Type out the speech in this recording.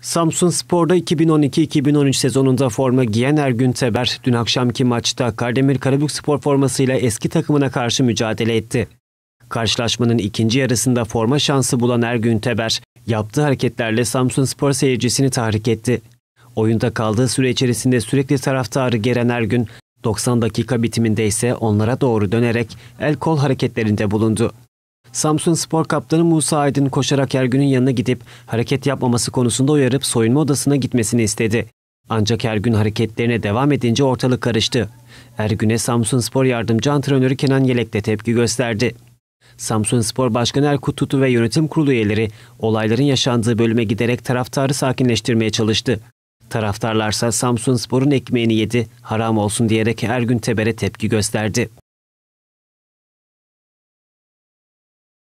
Samsun Spor'da 2012-2013 sezonunda forma giyen Ergün Teber, dün akşamki maçta Kardemir Karabük Spor formasıyla eski takımına karşı mücadele etti. Karşılaşmanın ikinci yarısında forma şansı bulan Ergün Teber, yaptığı hareketlerle Samsun Spor seyircisini tahrik etti. Oyunda kaldığı süre içerisinde sürekli taraftarı geren Ergün, 90 dakika bitiminde ise onlara doğru dönerek el kol hareketlerinde bulundu. Samsun Spor Kaptanı Musa Aydın koşarak Ergün'ün yanına gidip hareket yapmaması konusunda uyarıp soyunma odasına gitmesini istedi. Ancak Ergün hareketlerine devam edince ortalık karıştı. Ergün'e Samsun Spor yardımcı antrenörü Kenan Yelek de tepki gösterdi. Samsun Spor Başkanı Erkut Tutu ve yönetim kurulu üyeleri olayların yaşandığı bölüme giderek taraftarı sakinleştirmeye çalıştı. Taraftarlarsa Samsun Spor'un ekmeğini yedi, haram olsun diyerek Ergün Teber'e tepki gösterdi.